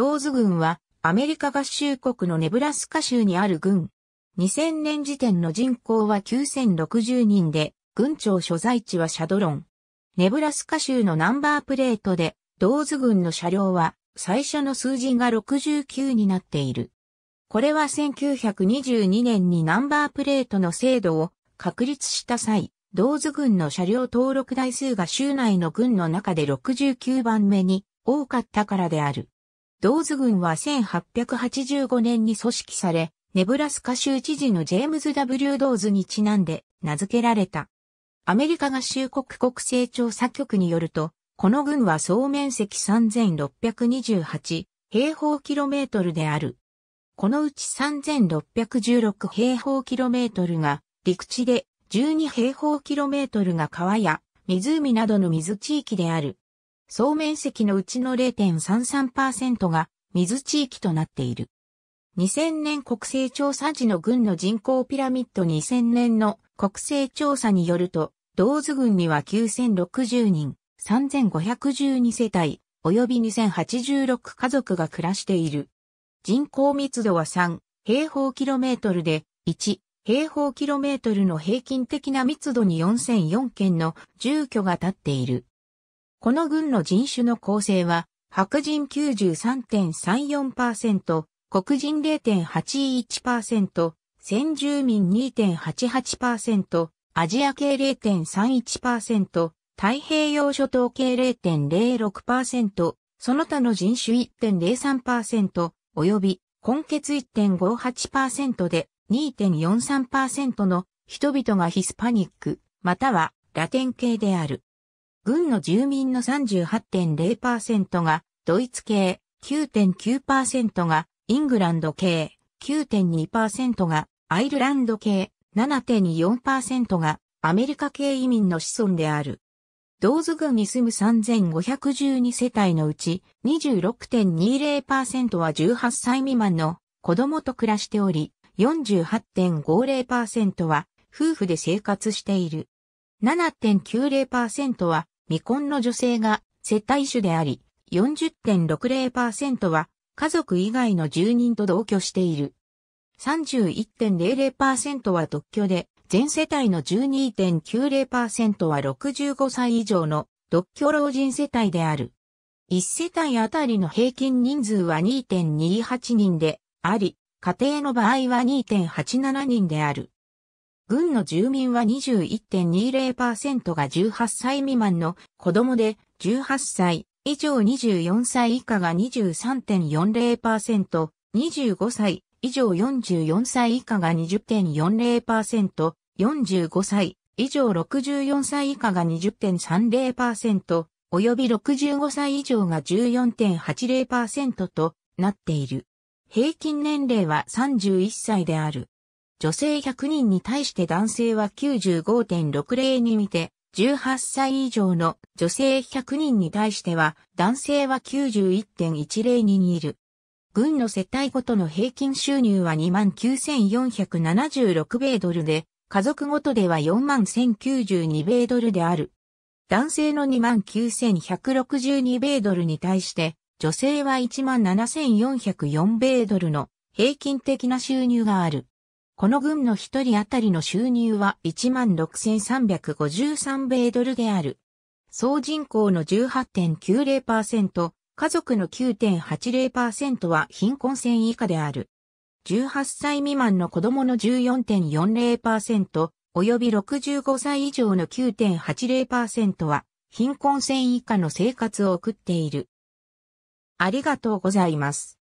ローズ軍はアメリカ合衆国のネブラスカ州にある軍。2000年時点の人口は9060人で、軍庁所在地はシャドロン。ネブラスカ州のナンバープレートで、ローズ軍の車両は最初の数字が69になっている。これは1922年にナンバープレートの制度を確立した際、ドーズ軍の車両登録台数が州内の軍の中で69番目に多かったからである。ドーズ軍は1885年に組織され、ネブラスカ州知事のジェームズ・ W・ ドーズにちなんで名付けられた。アメリカ合衆国国勢調査局によると、この軍は総面積3628平方キロメートルである。このうち3616平方キロメートルが陸地で12平方キロメートルが川や湖などの水地域である。総面積のうちの0.33%が水地域となっている。2000年国勢調査時の軍の人口ピラミッド2000年の国勢調査によると、同図軍には9060人、3512世帯、及び2086家族が暮らしている。人口密度は3平方キロメートルで、1平方キロメートルの平均的な密度に4004件の住居が建っている。この軍の人種の構成は、白人93.34%、黒人0.81%、先住民2.88%、アジア系0.31%、太平洋諸島系0.06%、その他の人種1.03%、及び、根血1.58%で2.43%の人々がヒスパニック、またはラテン系である。軍の住民の38.0%がドイツ系、9.9%がイングランド系、9.2%がアイルランド系、7.4%がアメリカ系移民の子孫である。ドー群に住む3512世帯のうち26.20%は18歳未満の子供と暮らしており、48.50%は夫婦で生活している。7.90%は未婚の女性が世帯主であり、40.60%は家族以外の住人と同居している。31.00%は独居で、全世帯の12.90%は65歳以上の独居老人世帯である。1世帯あたりの平均人数は2.28人であり、家庭の場合は2.87人である。軍の住民は21.20%が18歳未満の子供で、18歳以上24歳以下が23.40%、25歳以上44歳以下が20.40%、45歳以上64歳以下が20.30%、及び65歳以上が14.80%となっている。平均年齢は31歳である。女性100人に対して男性は95.60に見て、18歳以上の女性100人に対しては男性は91.10人いる。軍の世帯ごとの平均収入は29,476米ドルで、家族ごとでは41,092米ドルである。男性の29,162米ドルに対して、女性は17,404米ドルの平均的な収入がある。この軍の一人当たりの収入は16,353米ドルである。総人口の18.90%、家族の9.80%は貧困線以下である。18歳未満の子供の14.40%、及び65歳以上の9.80%は貧困線以下の生活を送っている。ありがとうございます。